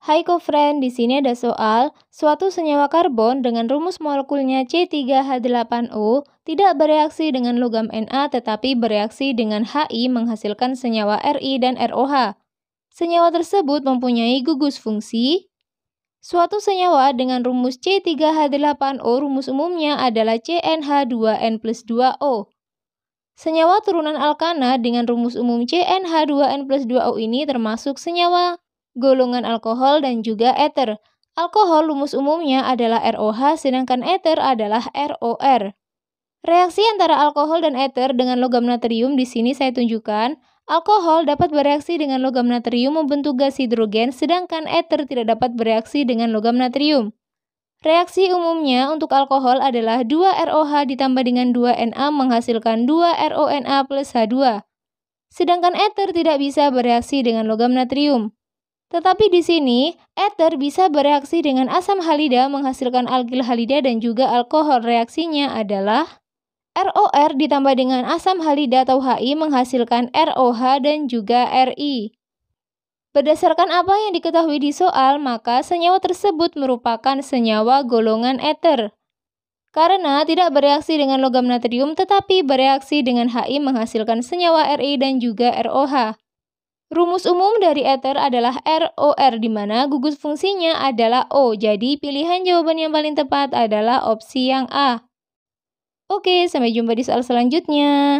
Hai co-friend, di sini ada soal, suatu senyawa karbon dengan rumus molekulnya C3H8O tidak bereaksi dengan logam Na tetapi bereaksi dengan Hi menghasilkan senyawa Ri dan ROH. Senyawa tersebut mempunyai gugus fungsi. Suatu senyawa dengan rumus C3H8O rumus umumnya adalah CnH2n plus 2O. Senyawa turunan alkana dengan rumus umum CnH2n plus 2O ini termasuk senyawa golongan alkohol, dan juga eter. Alkohol rumus umumnya adalah ROH, sedangkan eter adalah ROR. Reaksi antara alkohol dan eter dengan logam natrium di sini saya tunjukkan. Alkohol dapat bereaksi dengan logam natrium membentuk gas hidrogen, sedangkan eter tidak dapat bereaksi dengan logam natrium. Reaksi umumnya untuk alkohol adalah 2 ROH ditambah dengan 2 Na menghasilkan 2 RONA plus H2. Sedangkan eter tidak bisa bereaksi dengan logam natrium. Tetapi di sini, ether bisa bereaksi dengan asam halida menghasilkan alkil halida dan juga alkohol. Reaksinya adalah ROR ditambah dengan asam halida atau HI menghasilkan ROH dan juga RI. Berdasarkan apa yang diketahui di soal, maka senyawa tersebut merupakan senyawa golongan ether. Karena tidak bereaksi dengan logam natrium tetapi bereaksi dengan HI menghasilkan senyawa RI dan juga ROH. Rumus umum dari ether adalah ROR di mana gugus fungsinya adalah O. Jadi pilihan jawaban yang paling tepat adalah opsi yang A. Oke, sampai jumpa di soal selanjutnya.